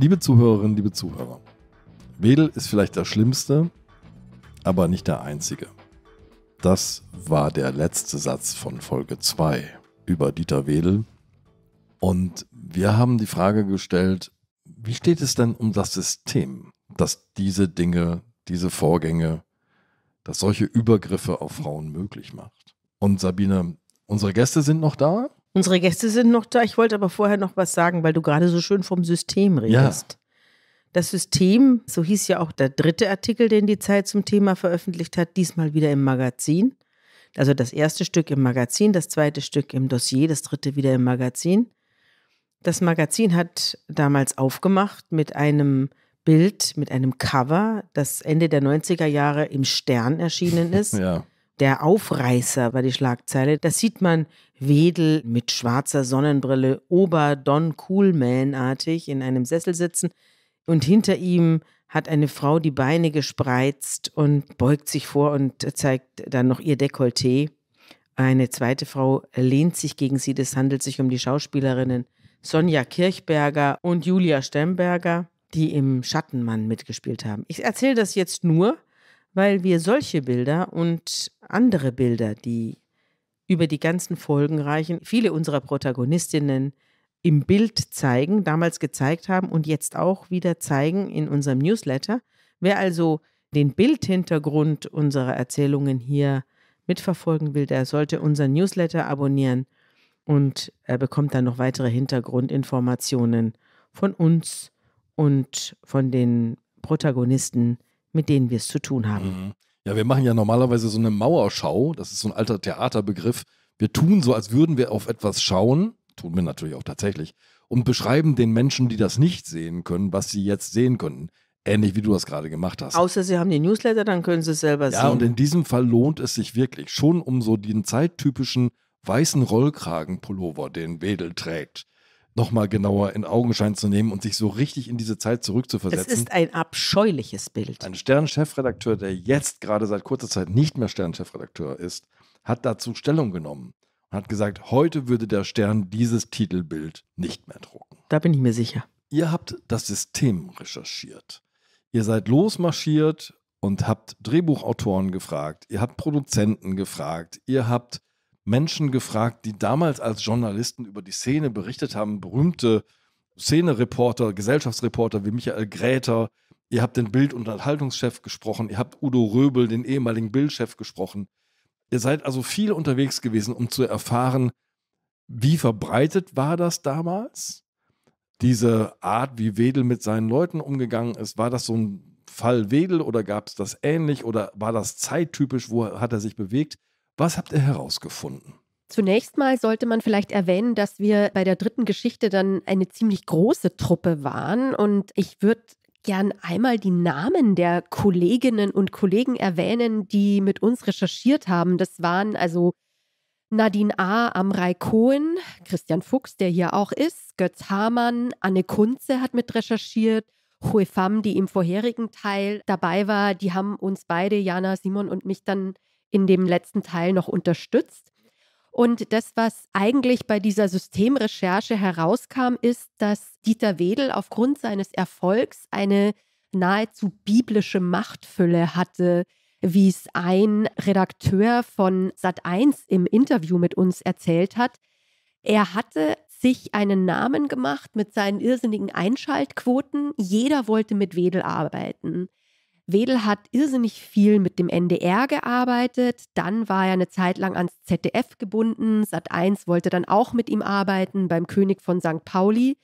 Liebe Zuhörerinnen, liebe Zuhörer, Wedel ist vielleicht der schlimmste, aber nicht der einzige. Das war der letzte Satz von Folge 2 über Dieter Wedel. Und wir haben die Frage gestellt, wie steht es denn um das System, das diese Dinge, diese Vorgänge, dass solche Übergriffe auf Frauen möglich macht? Und Sabine, unsere Gäste sind noch da. Unsere Gäste sind noch da. Ich wollte aber vorher noch was sagen, weil du gerade so schön vom System redest. Ja. Das System, so hieß ja auch der dritte Artikel, den die Zeit zum Thema veröffentlicht hat, diesmal wieder im Magazin. Also das erste Stück im Magazin, das zweite Stück im Dossier, das dritte wieder im Magazin. Das Magazin hat damals aufgemacht mit einem Bild, mit einem Cover, das Ende der 90er Jahre im Stern erschienen ist. Ja. Der Aufreißer war die Schlagzeile. Da sieht man Wedel mit schwarzer Sonnenbrille, Ober Don Coolman-artig in einem Sessel sitzen und hinter ihm hat eine Frau die Beine gespreizt und beugt sich vor und zeigt dann noch ihr Dekolleté. Eine zweite Frau lehnt sich gegen sie. Das handelt sich um die Schauspielerinnen Sonja Kirchberger und Julia Stemberger, die im Schattenmann mitgespielt haben. Ich erzähle das jetzt nur, weil wir solche Bilder und andere Bilder, die über die ganzen Folgen reichen, viele unserer Protagonistinnen im Bild zeigen, damals gezeigt haben und jetzt auch wieder zeigen in unserem Newsletter. Wer also den Bildhintergrund unserer Erzählungen hier mitverfolgen will, der sollte unseren Newsletter abonnieren und er äh, bekommt dann noch weitere Hintergrundinformationen von uns und von den Protagonisten mit denen wir es zu tun haben. Mhm. Ja, wir machen ja normalerweise so eine Mauerschau. Das ist so ein alter Theaterbegriff. Wir tun so, als würden wir auf etwas schauen. Tun wir natürlich auch tatsächlich. Und beschreiben den Menschen, die das nicht sehen können, was sie jetzt sehen könnten. Ähnlich wie du das gerade gemacht hast. Außer sie haben die Newsletter, dann können sie es selber ja, sehen. Ja, und in diesem Fall lohnt es sich wirklich schon um so den zeittypischen weißen Rollkragenpullover, den Wedel trägt nochmal genauer in Augenschein zu nehmen und sich so richtig in diese Zeit zurückzuversetzen. Es ist ein abscheuliches Bild. Ein Stern-Chefredakteur, der jetzt gerade seit kurzer Zeit nicht mehr Stern-Chefredakteur ist, hat dazu Stellung genommen und hat gesagt, heute würde der Stern dieses Titelbild nicht mehr drucken. Da bin ich mir sicher. Ihr habt das System recherchiert. Ihr seid losmarschiert und habt Drehbuchautoren gefragt, ihr habt Produzenten gefragt, ihr habt Menschen gefragt, die damals als Journalisten über die Szene berichtet haben, berühmte Szenereporter, Gesellschaftsreporter wie Michael Gräter. Ihr habt den Bild- und Unterhaltungschef gesprochen, ihr habt Udo Röbel, den ehemaligen Bildchef, gesprochen. Ihr seid also viel unterwegs gewesen, um zu erfahren, wie verbreitet war das damals? Diese Art, wie Wedel mit seinen Leuten umgegangen ist, war das so ein Fall Wedel oder gab es das ähnlich oder war das zeittypisch? Wo hat er sich bewegt? Was habt ihr herausgefunden? Zunächst mal sollte man vielleicht erwähnen, dass wir bei der dritten Geschichte dann eine ziemlich große Truppe waren und ich würde gern einmal die Namen der Kolleginnen und Kollegen erwähnen, die mit uns recherchiert haben. Das waren also Nadine A., Amrei Cohen, Christian Fuchs, der hier auch ist, Götz Hamann, Anne Kunze hat mit recherchiert, Pham, die im vorherigen Teil dabei war, die haben uns beide, Jana, Simon und mich dann in dem letzten Teil noch unterstützt. Und das, was eigentlich bei dieser Systemrecherche herauskam, ist, dass Dieter Wedel aufgrund seines Erfolgs eine nahezu biblische Machtfülle hatte, wie es ein Redakteur von Sat1 im Interview mit uns erzählt hat. Er hatte sich einen Namen gemacht mit seinen irrsinnigen Einschaltquoten. Jeder wollte mit Wedel arbeiten. Wedel hat irrsinnig viel mit dem NDR gearbeitet, dann war er eine Zeit lang ans ZDF gebunden, Sat1 wollte dann auch mit ihm arbeiten beim König von St. Pauli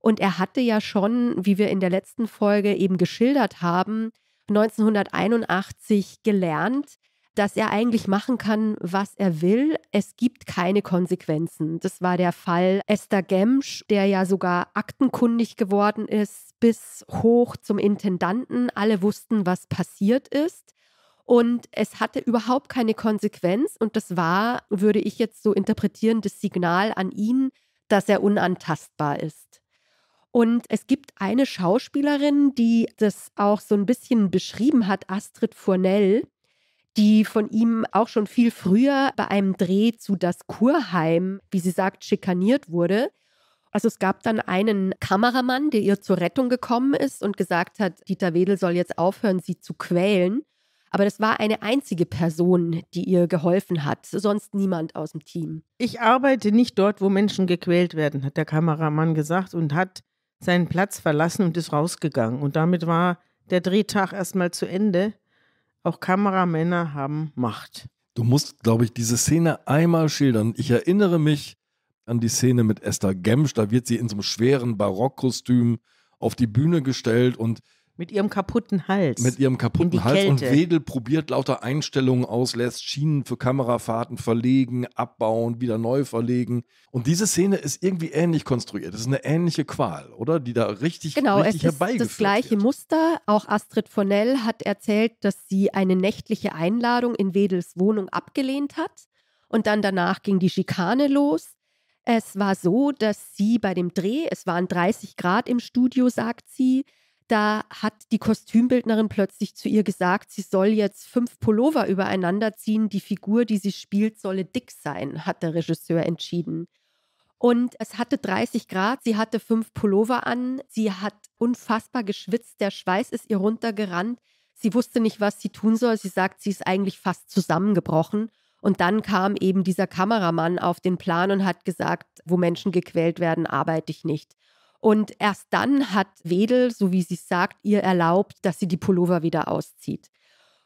und er hatte ja schon, wie wir in der letzten Folge eben geschildert haben, 1981 gelernt, dass er eigentlich machen kann, was er will. Es gibt keine Konsequenzen. Das war der Fall Esther Gemsch, der ja sogar aktenkundig geworden ist, bis hoch zum Intendanten. Alle wussten, was passiert ist. Und es hatte überhaupt keine Konsequenz. Und das war, würde ich jetzt so interpretieren, das Signal an ihn, dass er unantastbar ist. Und es gibt eine Schauspielerin, die das auch so ein bisschen beschrieben hat, Astrid Fournel, die von ihm auch schon viel früher bei einem Dreh zu Das Kurheim, wie sie sagt, schikaniert wurde. Also es gab dann einen Kameramann, der ihr zur Rettung gekommen ist und gesagt hat, Dieter Wedel soll jetzt aufhören, sie zu quälen. Aber das war eine einzige Person, die ihr geholfen hat, sonst niemand aus dem Team. Ich arbeite nicht dort, wo Menschen gequält werden, hat der Kameramann gesagt und hat seinen Platz verlassen und ist rausgegangen. Und damit war der Drehtag erstmal zu Ende. Auch Kameramänner haben Macht. Du musst, glaube ich, diese Szene einmal schildern. Ich erinnere mich an die Szene mit Esther Gemsch. Da wird sie in so einem schweren Barockkostüm auf die Bühne gestellt und mit ihrem kaputten Hals. Mit ihrem kaputten Hals. Kälte. Und Wedel probiert lauter Einstellungen aus, lässt Schienen für Kamerafahrten verlegen, abbauen, wieder neu verlegen. Und diese Szene ist irgendwie ähnlich konstruiert. Das ist eine ähnliche Qual, oder? Die da richtig, genau, richtig es ist das gleiche wird. Muster. Auch Astrid Fornell hat erzählt, dass sie eine nächtliche Einladung in Wedels Wohnung abgelehnt hat. Und dann danach ging die Schikane los. Es war so, dass sie bei dem Dreh, es waren 30 Grad im Studio, sagt sie, da hat die Kostümbildnerin plötzlich zu ihr gesagt, sie soll jetzt fünf Pullover übereinander ziehen. Die Figur, die sie spielt, solle dick sein, hat der Regisseur entschieden. Und es hatte 30 Grad, sie hatte fünf Pullover an, sie hat unfassbar geschwitzt, der Schweiß ist ihr runtergerannt. Sie wusste nicht, was sie tun soll. Sie sagt, sie ist eigentlich fast zusammengebrochen. Und dann kam eben dieser Kameramann auf den Plan und hat gesagt, wo Menschen gequält werden, arbeite ich nicht. Und erst dann hat Wedel, so wie sie es sagt, ihr erlaubt, dass sie die Pullover wieder auszieht.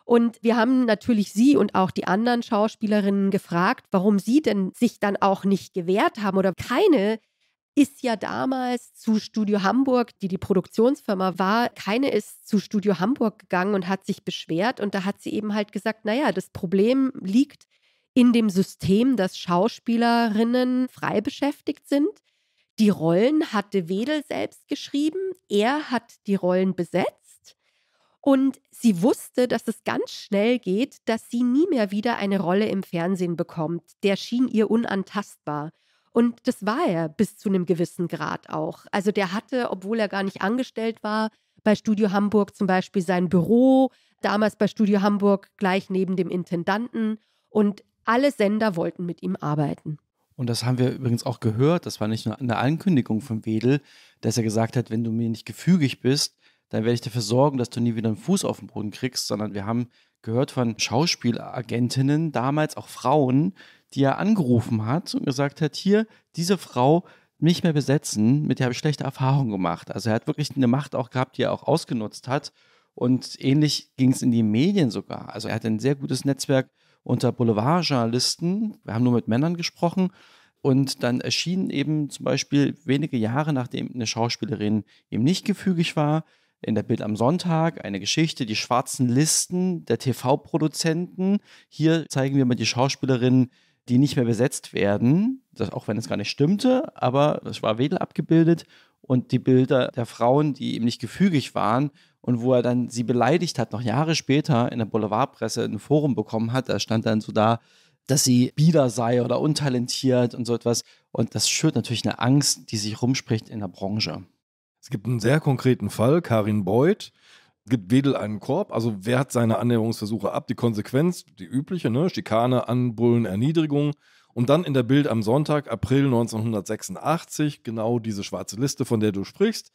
Und wir haben natürlich sie und auch die anderen Schauspielerinnen gefragt, warum sie denn sich dann auch nicht gewehrt haben oder keine ist ja damals zu Studio Hamburg, die die Produktionsfirma war, keine ist zu Studio Hamburg gegangen und hat sich beschwert. Und da hat sie eben halt gesagt, naja, das Problem liegt in dem System, dass Schauspielerinnen frei beschäftigt sind. Die Rollen hatte Wedel selbst geschrieben, er hat die Rollen besetzt und sie wusste, dass es ganz schnell geht, dass sie nie mehr wieder eine Rolle im Fernsehen bekommt. Der schien ihr unantastbar. Und das war er bis zu einem gewissen Grad auch. Also der hatte, obwohl er gar nicht angestellt war, bei Studio Hamburg zum Beispiel sein Büro, damals bei Studio Hamburg gleich neben dem Intendanten und alle Sender wollten mit ihm arbeiten. Und das haben wir übrigens auch gehört. Das war nicht nur eine Ankündigung von Wedel, dass er gesagt hat, wenn du mir nicht gefügig bist, dann werde ich dafür sorgen, dass du nie wieder einen Fuß auf den Boden kriegst, sondern wir haben gehört von Schauspielagentinnen, damals auch Frauen, die er angerufen hat und gesagt hat, hier, diese Frau nicht mehr besetzen, mit der habe ich schlechte Erfahrungen gemacht. Also er hat wirklich eine Macht auch gehabt, die er auch ausgenutzt hat. Und ähnlich ging es in die Medien sogar. Also er hat ein sehr gutes Netzwerk unter Boulevardjournalisten. Wir haben nur mit Männern gesprochen. Und dann erschien eben zum Beispiel wenige Jahre, nachdem eine Schauspielerin eben nicht gefügig war, in der Bild am Sonntag eine Geschichte, die schwarzen Listen der TV-Produzenten. Hier zeigen wir mal die Schauspielerinnen, die nicht mehr besetzt werden, das, auch wenn es gar nicht stimmte, aber es war Wedel abgebildet und die Bilder der Frauen, die eben nicht gefügig waren und wo er dann sie beleidigt hat, noch Jahre später in der Boulevardpresse ein Forum bekommen hat. Da stand dann so da, dass sie bieder sei oder untalentiert und so etwas. Und das schürt natürlich eine Angst, die sich rumspricht in der Branche. Es gibt einen sehr konkreten Fall, Karin Beuth gibt Wedel einen Korb, also wer seine Annäherungsversuche ab, die Konsequenz, die übliche, ne? Schikane, Anbullen, Erniedrigung. Und dann in der Bild am Sonntag, April 1986, genau diese schwarze Liste, von der du sprichst,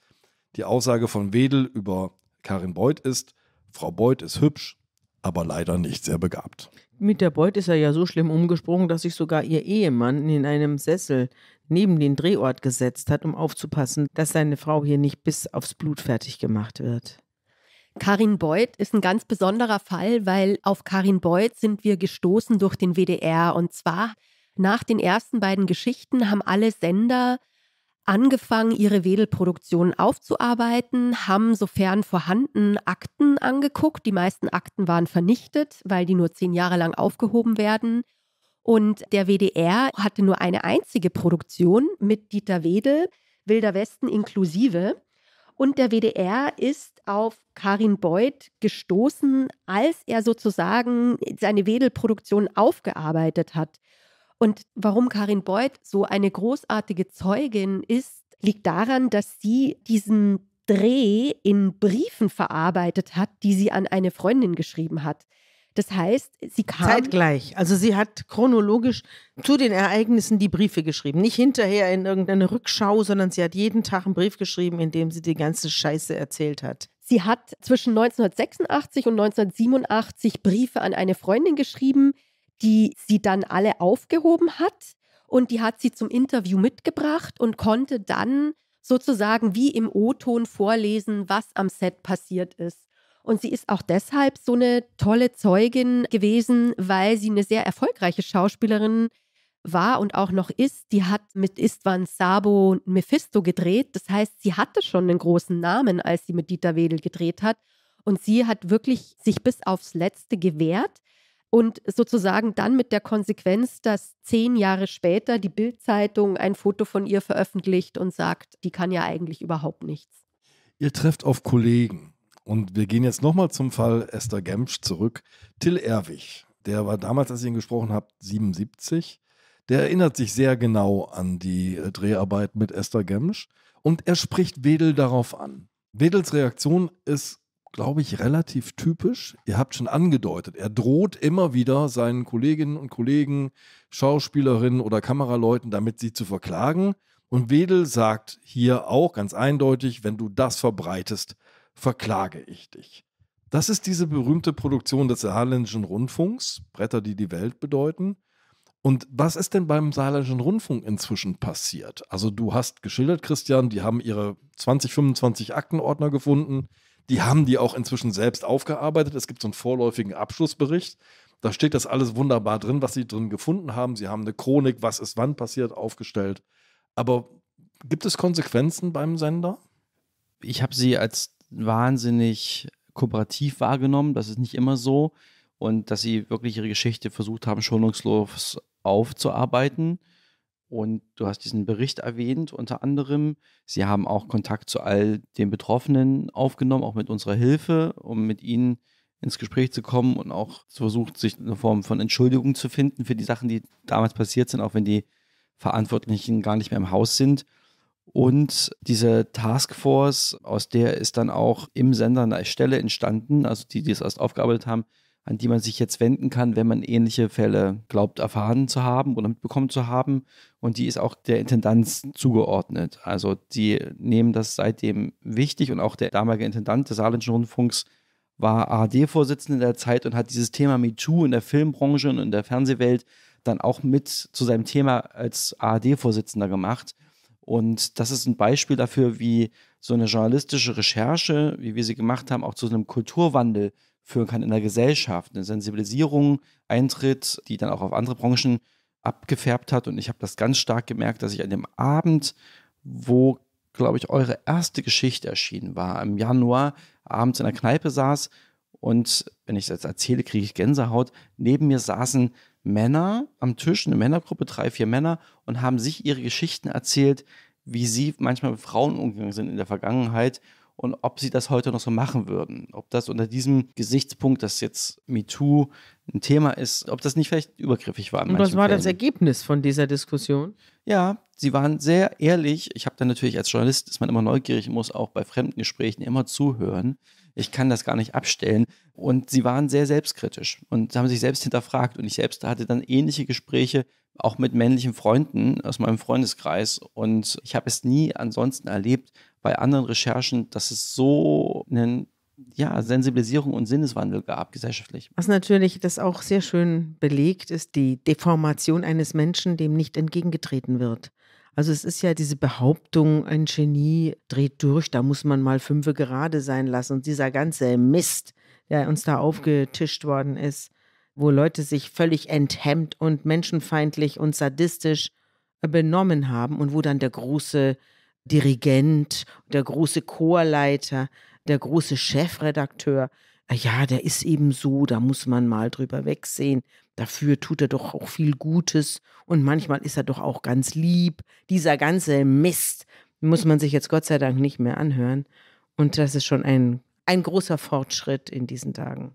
die Aussage von Wedel über Karin Beuth ist, Frau Beuth ist hübsch, aber leider nicht sehr begabt. Mit der Beuth ist er ja so schlimm umgesprungen, dass sich sogar ihr Ehemann in einem Sessel neben den Drehort gesetzt hat, um aufzupassen, dass seine Frau hier nicht bis aufs Blut fertig gemacht wird. Karin Beuth ist ein ganz besonderer Fall, weil auf Karin Beuth sind wir gestoßen durch den WDR. Und zwar nach den ersten beiden Geschichten haben alle Sender angefangen, ihre Wedelproduktion aufzuarbeiten, haben sofern vorhanden Akten angeguckt. Die meisten Akten waren vernichtet, weil die nur zehn Jahre lang aufgehoben werden. Und der WDR hatte nur eine einzige Produktion mit Dieter Wedel, Wilder Westen inklusive. Und der WDR ist auf Karin Beuth gestoßen, als er sozusagen seine Wedelproduktion aufgearbeitet hat. Und warum Karin Beuth so eine großartige Zeugin ist, liegt daran, dass sie diesen Dreh in Briefen verarbeitet hat, die sie an eine Freundin geschrieben hat. Das heißt, sie kam. Zeitgleich. Also, sie hat chronologisch zu den Ereignissen die Briefe geschrieben. Nicht hinterher in irgendeine Rückschau, sondern sie hat jeden Tag einen Brief geschrieben, in dem sie die ganze Scheiße erzählt hat. Sie hat zwischen 1986 und 1987 Briefe an eine Freundin geschrieben, die sie dann alle aufgehoben hat und die hat sie zum Interview mitgebracht und konnte dann sozusagen wie im O-Ton vorlesen, was am Set passiert ist. Und sie ist auch deshalb so eine tolle Zeugin gewesen, weil sie eine sehr erfolgreiche Schauspielerin war und auch noch ist. Die hat mit Istvan Sabo und Mephisto gedreht. Das heißt, sie hatte schon einen großen Namen, als sie mit Dieter Wedel gedreht hat. Und sie hat wirklich sich bis aufs Letzte gewehrt und sozusagen dann mit der Konsequenz, dass zehn Jahre später die Bildzeitung ein Foto von ihr veröffentlicht und sagt, die kann ja eigentlich überhaupt nichts. Ihr trefft auf Kollegen und wir gehen jetzt nochmal zum Fall Esther Gemsch zurück. Till Erwig, der war damals, als ich ihn gesprochen habe, 77. Der erinnert sich sehr genau an die äh, Dreharbeit mit Esther Gemsch und er spricht Wedel darauf an. Wedels Reaktion ist glaube ich, relativ typisch. Ihr habt schon angedeutet, er droht immer wieder seinen Kolleginnen und Kollegen, Schauspielerinnen oder Kameraleuten damit, sie zu verklagen. Und Wedel sagt hier auch ganz eindeutig, wenn du das verbreitest, verklage ich dich. Das ist diese berühmte Produktion des Saarländischen Rundfunks, Bretter, die die Welt bedeuten. Und was ist denn beim Saarländischen Rundfunk inzwischen passiert? Also du hast geschildert, Christian, die haben ihre 20, 25 Aktenordner gefunden, die haben die auch inzwischen selbst aufgearbeitet. Es gibt so einen vorläufigen Abschlussbericht. Da steht das alles wunderbar drin, was sie drin gefunden haben. Sie haben eine Chronik, was ist wann passiert, aufgestellt. Aber gibt es Konsequenzen beim Sender? Ich habe sie als wahnsinnig kooperativ wahrgenommen. Das ist nicht immer so. Und dass sie wirklich ihre Geschichte versucht haben, schonungslos aufzuarbeiten. Und du hast diesen Bericht erwähnt, unter anderem. Sie haben auch Kontakt zu all den Betroffenen aufgenommen, auch mit unserer Hilfe, um mit ihnen ins Gespräch zu kommen und auch versucht, sich eine Form von Entschuldigung zu finden für die Sachen, die damals passiert sind, auch wenn die Verantwortlichen gar nicht mehr im Haus sind. Und diese Taskforce, aus der ist dann auch im Sender eine Stelle entstanden, also die, die es erst aufgearbeitet haben, an die man sich jetzt wenden kann, wenn man ähnliche Fälle glaubt erfahren zu haben oder mitbekommen zu haben. Und die ist auch der Intendanz zugeordnet. Also die nehmen das seitdem wichtig und auch der damalige Intendant des Saarländischen Rundfunks war ARD-Vorsitzender in der Zeit und hat dieses Thema MeToo in der Filmbranche und in der Fernsehwelt dann auch mit zu seinem Thema als ARD-Vorsitzender gemacht. Und das ist ein Beispiel dafür, wie so eine journalistische Recherche, wie wir sie gemacht haben, auch zu einem Kulturwandel führen kann in der Gesellschaft, eine Sensibilisierung eintritt, die dann auch auf andere Branchen abgefärbt hat. Und ich habe das ganz stark gemerkt, dass ich an dem Abend, wo, glaube ich, eure erste Geschichte erschienen war, im Januar abends in der Kneipe saß und, wenn ich das erzähle, kriege ich Gänsehaut, neben mir saßen Männer am Tisch, eine Männergruppe, drei, vier Männer, und haben sich ihre Geschichten erzählt, wie sie manchmal mit Frauen umgegangen sind in der Vergangenheit und ob sie das heute noch so machen würden. Ob das unter diesem Gesichtspunkt, dass jetzt MeToo ein Thema ist, ob das nicht vielleicht übergriffig war. Und was war Fällen. das Ergebnis von dieser Diskussion? Ja, sie waren sehr ehrlich. Ich habe dann natürlich als Journalist, ist man immer neugierig, muss auch bei fremden Gesprächen immer zuhören. Ich kann das gar nicht abstellen. Und sie waren sehr selbstkritisch und haben sich selbst hinterfragt. Und ich selbst hatte dann ähnliche Gespräche auch mit männlichen Freunden aus meinem Freundeskreis. Und ich habe es nie ansonsten erlebt, bei anderen Recherchen, dass es so einen ja, Sensibilisierung und Sinneswandel gab gesellschaftlich. Was natürlich das auch sehr schön belegt, ist die Deformation eines Menschen, dem nicht entgegengetreten wird. Also es ist ja diese Behauptung, ein Genie dreht durch, da muss man mal fünfe gerade sein lassen. Und dieser ganze Mist, der uns da aufgetischt worden ist, wo Leute sich völlig enthemmt und menschenfeindlich und sadistisch benommen haben und wo dann der große Dirigent, der große Chorleiter, der große Chefredakteur. Ah ja, der ist eben so, da muss man mal drüber wegsehen. Dafür tut er doch auch viel Gutes und manchmal ist er doch auch ganz lieb. Dieser ganze Mist muss man sich jetzt Gott sei Dank nicht mehr anhören. Und das ist schon ein, ein großer Fortschritt in diesen Tagen.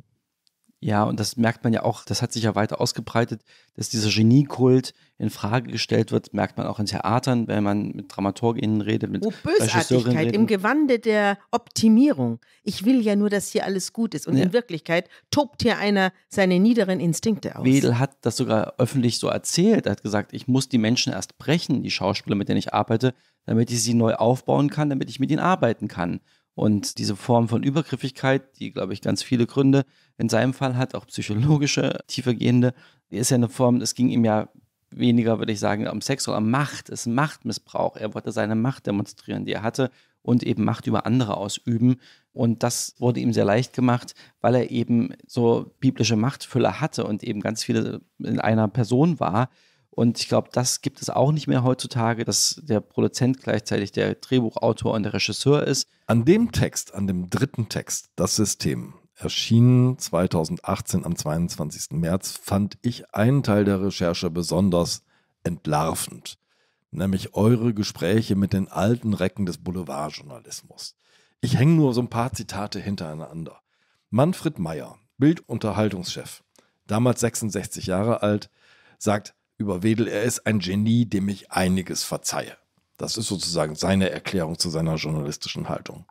Ja, und das merkt man ja auch, das hat sich ja weiter ausgebreitet, dass dieser Geniekult in Frage gestellt wird, merkt man auch in Theatern, wenn man mit DramaturgInnen redet, mit oh, Bösartigkeit im Gewande der Optimierung. Ich will ja nur, dass hier alles gut ist. Und ja. in Wirklichkeit tobt hier einer seine niederen Instinkte aus. Wedel hat das sogar öffentlich so erzählt. Er hat gesagt, ich muss die Menschen erst brechen, die Schauspieler, mit denen ich arbeite, damit ich sie neu aufbauen kann, damit ich mit ihnen arbeiten kann. Und diese Form von Übergriffigkeit, die, glaube ich, ganz viele Gründe in seinem Fall hat, auch psychologische, tiefergehende, ist ja eine Form, es ging ihm ja weniger, würde ich sagen, um Sex oder um Macht. Es ist Machtmissbrauch. Er wollte seine Macht demonstrieren, die er hatte und eben Macht über andere ausüben. Und das wurde ihm sehr leicht gemacht, weil er eben so biblische Machtfülle hatte und eben ganz viele in einer Person war. Und ich glaube, das gibt es auch nicht mehr heutzutage, dass der Produzent gleichzeitig der Drehbuchautor und der Regisseur ist. An dem Text, an dem dritten Text, das System, erschienen 2018 am 22. März, fand ich einen Teil der Recherche besonders entlarvend, nämlich eure Gespräche mit den alten Recken des Boulevardjournalismus. Ich hänge nur so ein paar Zitate hintereinander. Manfred Meyer, Bildunterhaltungschef, damals 66 Jahre alt, sagt, über Wedel, er ist ein Genie, dem ich einiges verzeihe. Das ist sozusagen seine Erklärung zu seiner journalistischen Haltung.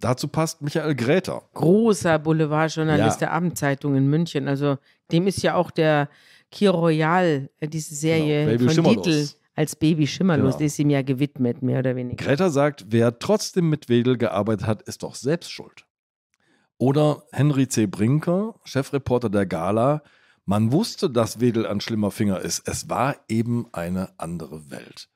Dazu passt Michael Gräter. Großer Boulevardjournalist ja. der Abendzeitung in München. Also dem ist ja auch der Kir Royal, äh, diese genau, Serie genau. von Dietl als Baby schimmerlos, genau. ist ihm ja gewidmet, mehr oder weniger. Greta sagt, wer trotzdem mit Wedel gearbeitet hat, ist doch selbst schuld. Oder Henry C. Brinker, Chefreporter der Gala, man wusste, dass Wedel ein schlimmer Finger ist. Es war eben eine andere Welt.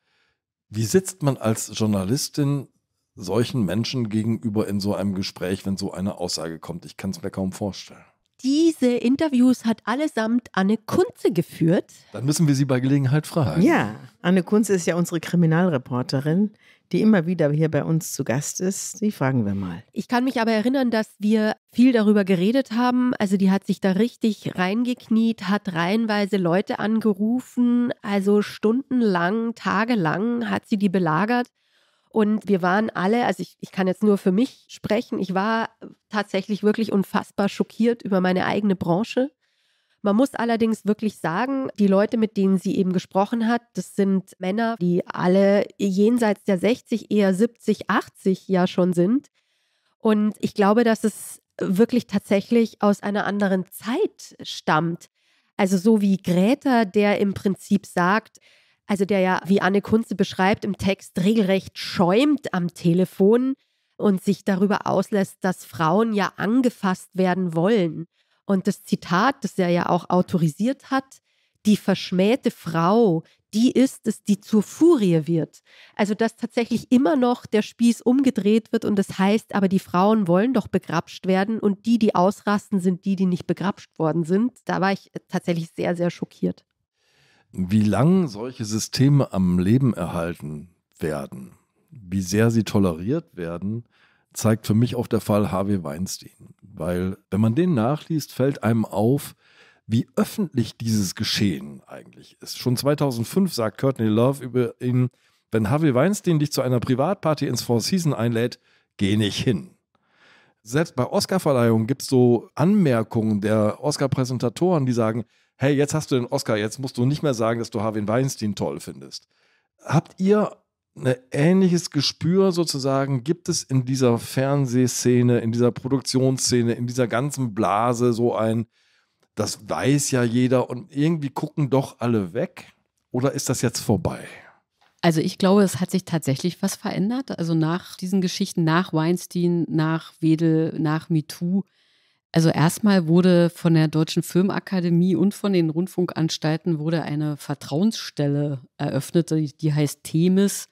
Wie sitzt man als Journalistin solchen Menschen gegenüber in so einem Gespräch, wenn so eine Aussage kommt? Ich kann es mir kaum vorstellen diese Interviews hat allesamt Anne Kunze geführt. Dann müssen wir sie bei Gelegenheit fragen. Ja, Anne Kunze ist ja unsere Kriminalreporterin, die immer wieder hier bei uns zu Gast ist. Die fragen wir mal. Ich kann mich aber erinnern, dass wir viel darüber geredet haben. Also die hat sich da richtig reingekniet, hat reihenweise Leute angerufen. Also stundenlang, tagelang hat sie die belagert. Und wir waren alle, also ich, ich kann jetzt nur für mich sprechen, ich war tatsächlich wirklich unfassbar schockiert über meine eigene Branche. Man muss allerdings wirklich sagen, die Leute, mit denen sie eben gesprochen hat, das sind Männer, die alle jenseits der 60, eher 70, 80 ja schon sind. Und ich glaube, dass es wirklich tatsächlich aus einer anderen Zeit stammt. Also so wie Greta, der im Prinzip sagt, also der ja, wie Anne Kunze beschreibt, im Text regelrecht schäumt am Telefon und sich darüber auslässt, dass Frauen ja angefasst werden wollen. Und das Zitat, das er ja auch autorisiert hat, die verschmähte Frau, die ist es, die zur Furie wird. Also dass tatsächlich immer noch der Spieß umgedreht wird und das heißt, aber die Frauen wollen doch begrapscht werden und die, die ausrasten, sind die, die nicht begrapscht worden sind. Da war ich tatsächlich sehr, sehr schockiert. Wie lange solche Systeme am Leben erhalten werden, wie sehr sie toleriert werden, zeigt für mich auch der Fall Harvey Weinstein. Weil wenn man den nachliest, fällt einem auf, wie öffentlich dieses Geschehen eigentlich ist. Schon 2005 sagt Courtney Love über ihn, wenn Harvey Weinstein dich zu einer Privatparty ins Four Seasons einlädt, geh nicht hin. Selbst bei Oscarverleihungen gibt es so Anmerkungen der Oscar-Präsentatoren, die sagen, hey, jetzt hast du den Oscar, jetzt musst du nicht mehr sagen, dass du Harvey Weinstein toll findest. Habt ihr ein ähnliches Gespür sozusagen? Gibt es in dieser Fernsehszene, in dieser Produktionsszene, in dieser ganzen Blase so ein, das weiß ja jeder und irgendwie gucken doch alle weg? Oder ist das jetzt vorbei? Also ich glaube, es hat sich tatsächlich was verändert. Also nach diesen Geschichten, nach Weinstein, nach Wedel, nach MeToo, also erstmal wurde von der Deutschen Filmakademie und von den Rundfunkanstalten wurde eine Vertrauensstelle eröffnet, die heißt Themis,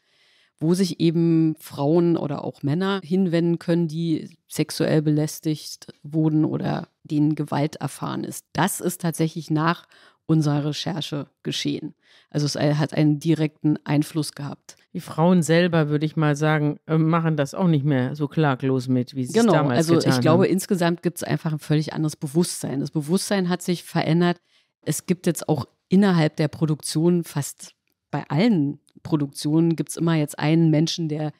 wo sich eben Frauen oder auch Männer hinwenden können, die sexuell belästigt wurden oder denen Gewalt erfahren ist. Das ist tatsächlich nach unserer Recherche geschehen. Also es äh, hat einen direkten Einfluss gehabt. Die Frauen selber, würde ich mal sagen, äh, machen das auch nicht mehr so klaglos mit, wie sie genau, es damals also getan haben. Genau, also ich glaube, insgesamt gibt es einfach ein völlig anderes Bewusstsein. Das Bewusstsein hat sich verändert. Es gibt jetzt auch innerhalb der Produktion fast bei allen Produktionen gibt es immer jetzt einen Menschen, der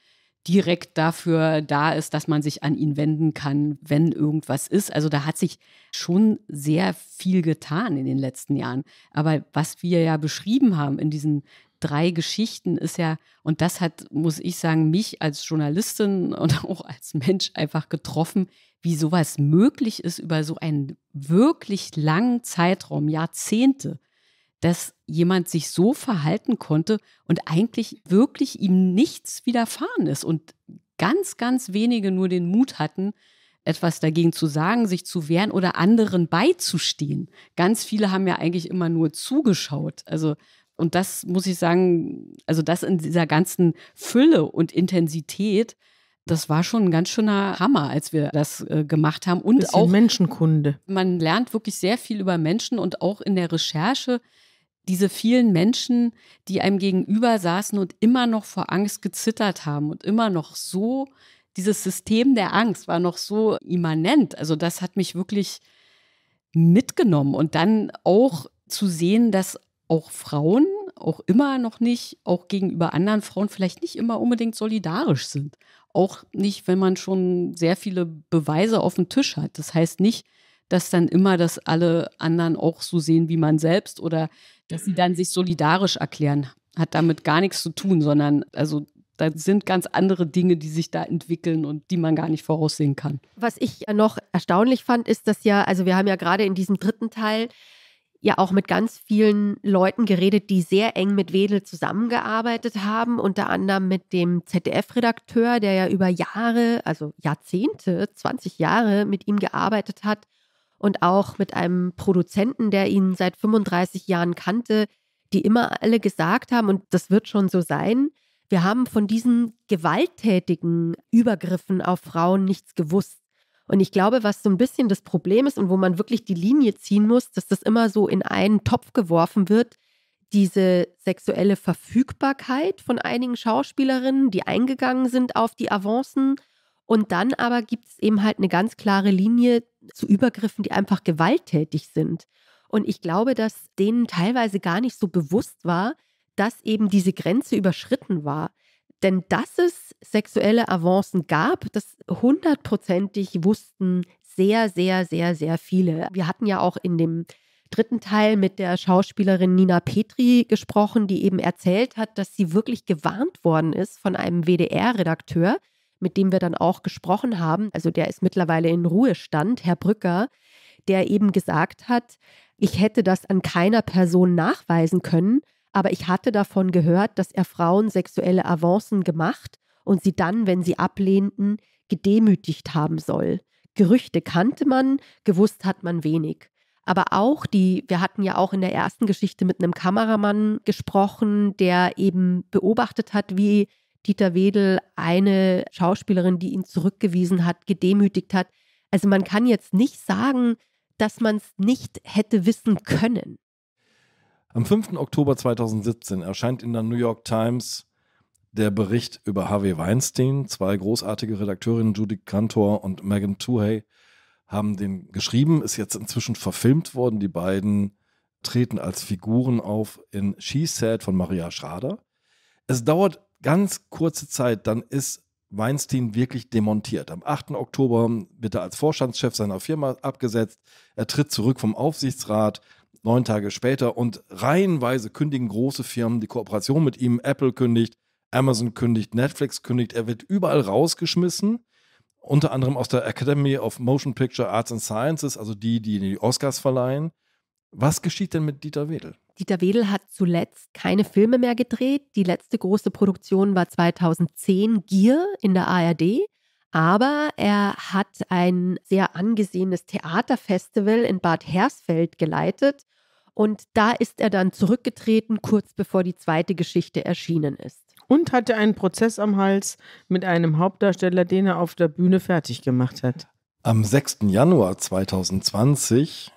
direkt dafür da ist, dass man sich an ihn wenden kann, wenn irgendwas ist. Also da hat sich schon sehr viel getan in den letzten Jahren. Aber was wir ja beschrieben haben in diesen drei Geschichten ist ja, und das hat, muss ich sagen, mich als Journalistin und auch als Mensch einfach getroffen, wie sowas möglich ist über so einen wirklich langen Zeitraum, Jahrzehnte dass jemand sich so verhalten konnte und eigentlich wirklich ihm nichts widerfahren ist und ganz, ganz wenige nur den Mut hatten, etwas dagegen zu sagen, sich zu wehren oder anderen beizustehen. Ganz viele haben ja eigentlich immer nur zugeschaut. Also, und das muss ich sagen, also das in dieser ganzen Fülle und Intensität, das war schon ein ganz schöner Hammer, als wir das äh, gemacht haben. Und auch Menschenkunde. Man lernt wirklich sehr viel über Menschen und auch in der Recherche diese vielen Menschen, die einem gegenüber saßen und immer noch vor Angst gezittert haben und immer noch so, dieses System der Angst war noch so immanent. Also das hat mich wirklich mitgenommen und dann auch zu sehen, dass auch Frauen auch immer noch nicht, auch gegenüber anderen Frauen vielleicht nicht immer unbedingt solidarisch sind. Auch nicht, wenn man schon sehr viele Beweise auf dem Tisch hat. Das heißt nicht, dass dann immer das alle anderen auch so sehen wie man selbst oder dass sie dann sich solidarisch erklären. Hat damit gar nichts zu tun, sondern also da sind ganz andere Dinge, die sich da entwickeln und die man gar nicht voraussehen kann. Was ich noch erstaunlich fand, ist, dass ja, also wir haben ja gerade in diesem dritten Teil ja auch mit ganz vielen Leuten geredet, die sehr eng mit Wedel zusammengearbeitet haben, unter anderem mit dem ZDF-Redakteur, der ja über Jahre, also Jahrzehnte, 20 Jahre mit ihm gearbeitet hat und auch mit einem Produzenten, der ihn seit 35 Jahren kannte, die immer alle gesagt haben, und das wird schon so sein, wir haben von diesen gewalttätigen Übergriffen auf Frauen nichts gewusst. Und ich glaube, was so ein bisschen das Problem ist und wo man wirklich die Linie ziehen muss, dass das immer so in einen Topf geworfen wird, diese sexuelle Verfügbarkeit von einigen Schauspielerinnen, die eingegangen sind auf die Avancen. Und dann aber gibt es eben halt eine ganz klare Linie zu Übergriffen, die einfach gewalttätig sind. Und ich glaube, dass denen teilweise gar nicht so bewusst war, dass eben diese Grenze überschritten war. Denn dass es sexuelle Avancen gab, das hundertprozentig wussten sehr, sehr, sehr, sehr viele. Wir hatten ja auch in dem dritten Teil mit der Schauspielerin Nina Petri gesprochen, die eben erzählt hat, dass sie wirklich gewarnt worden ist von einem WDR-Redakteur, mit dem wir dann auch gesprochen haben, also der ist mittlerweile in Ruhestand, Herr Brücker, der eben gesagt hat, ich hätte das an keiner Person nachweisen können, aber ich hatte davon gehört, dass er Frauen sexuelle Avancen gemacht und sie dann, wenn sie ablehnten, gedemütigt haben soll. Gerüchte kannte man, gewusst hat man wenig. Aber auch die, wir hatten ja auch in der ersten Geschichte mit einem Kameramann gesprochen, der eben beobachtet hat, wie Dieter Wedel eine Schauspielerin, die ihn zurückgewiesen hat, gedemütigt hat. Also man kann jetzt nicht sagen, dass man es nicht hätte wissen können. Am 5. Oktober 2017 erscheint in der New York Times der Bericht über Harvey Weinstein. Zwei großartige Redakteurinnen, Judy Cantor und Megan Toohey, haben den geschrieben, ist jetzt inzwischen verfilmt worden. Die beiden treten als Figuren auf in She Said von Maria Schrader. Es dauert ganz kurze Zeit, dann ist Weinstein wirklich demontiert. Am 8. Oktober wird er als Vorstandschef seiner Firma abgesetzt. Er tritt zurück vom Aufsichtsrat neun Tage später und reihenweise kündigen große Firmen die Kooperation mit ihm. Apple kündigt, Amazon kündigt, Netflix kündigt. Er wird überall rausgeschmissen, unter anderem aus der Academy of Motion Picture Arts and Sciences, also die, die die Oscars verleihen. Was geschieht denn mit Dieter Wedel? Dieter Wedel hat zuletzt keine Filme mehr gedreht. Die letzte große Produktion war 2010 Gier in der ARD. Aber er hat ein sehr angesehenes Theaterfestival in Bad Hersfeld geleitet. Und da ist er dann zurückgetreten, kurz bevor die zweite Geschichte erschienen ist. Und hatte einen Prozess am Hals mit einem Hauptdarsteller, den er auf der Bühne fertig gemacht hat. Am 6. Januar 2020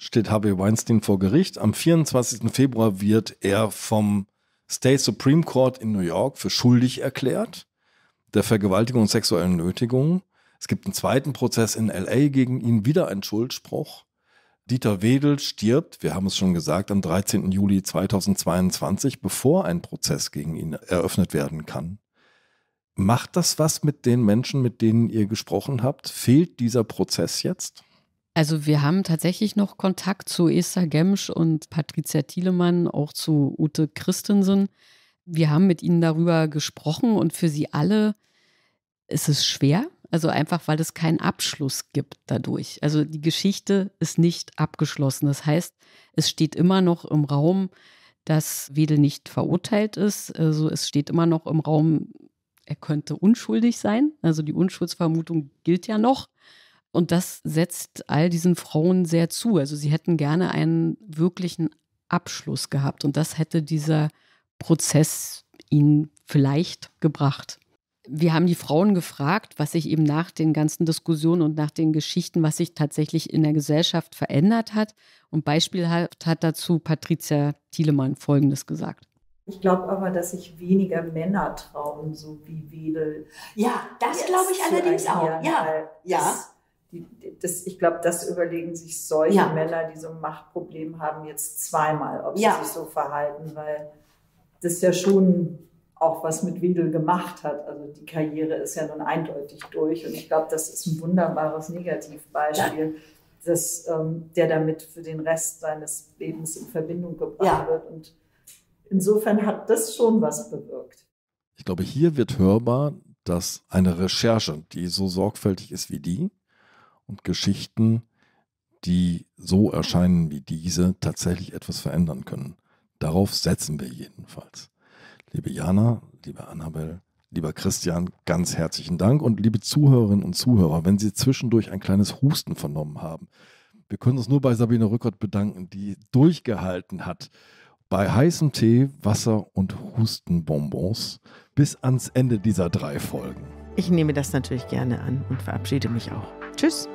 steht Harvey Weinstein vor Gericht. Am 24. Februar wird er vom State Supreme Court in New York für schuldig erklärt der Vergewaltigung und sexuellen Nötigung. Es gibt einen zweiten Prozess in LA gegen ihn, wieder ein Schuldspruch. Dieter Wedel stirbt, wir haben es schon gesagt, am 13. Juli 2022, bevor ein Prozess gegen ihn eröffnet werden kann. Macht das was mit den Menschen, mit denen ihr gesprochen habt? Fehlt dieser Prozess jetzt? Also wir haben tatsächlich noch Kontakt zu Esther Gemsch und Patricia Thielemann, auch zu Ute Christensen. Wir haben mit ihnen darüber gesprochen und für sie alle ist es schwer, also einfach weil es keinen Abschluss gibt dadurch. Also die Geschichte ist nicht abgeschlossen. Das heißt, es steht immer noch im Raum, dass Wedel nicht verurteilt ist. Also es steht immer noch im Raum, er könnte unschuldig sein. Also die Unschuldsvermutung gilt ja noch. Und das setzt all diesen Frauen sehr zu. Also sie hätten gerne einen wirklichen Abschluss gehabt. Und das hätte dieser Prozess ihnen vielleicht gebracht. Wir haben die Frauen gefragt, was sich eben nach den ganzen Diskussionen und nach den Geschichten, was sich tatsächlich in der Gesellschaft verändert hat. Und beispielhaft hat dazu Patricia Thielemann Folgendes gesagt. Ich glaube aber, dass sich weniger Männer trauen, so wie Wedel. Ja, das glaube ich allerdings auch. Ja, halt. ja die, das, ich glaube, das überlegen sich solche ja. Männer, die so ein Machtproblem haben, jetzt zweimal, ob ja. sie sich so verhalten, weil das ja schon auch was mit Wedel gemacht hat. Also die Karriere ist ja nun eindeutig durch und ich glaube, das ist ein wunderbares Negativbeispiel. Ja. Das, ähm, der damit für den Rest seines Lebens in Verbindung gebracht wird. Und insofern hat das schon was bewirkt. Ich glaube, hier wird hörbar, dass eine Recherche, die so sorgfältig ist wie die, und Geschichten, die so erscheinen wie diese, tatsächlich etwas verändern können. Darauf setzen wir jedenfalls. Liebe Jana, liebe Annabel, lieber Christian, ganz herzlichen Dank. Und liebe Zuhörerinnen und Zuhörer, wenn Sie zwischendurch ein kleines Husten vernommen haben, wir können uns nur bei Sabine Rückert bedanken, die durchgehalten hat bei heißem Tee, Wasser und Hustenbonbons bis ans Ende dieser drei Folgen. Ich nehme das natürlich gerne an und verabschiede mich auch. Tschüss.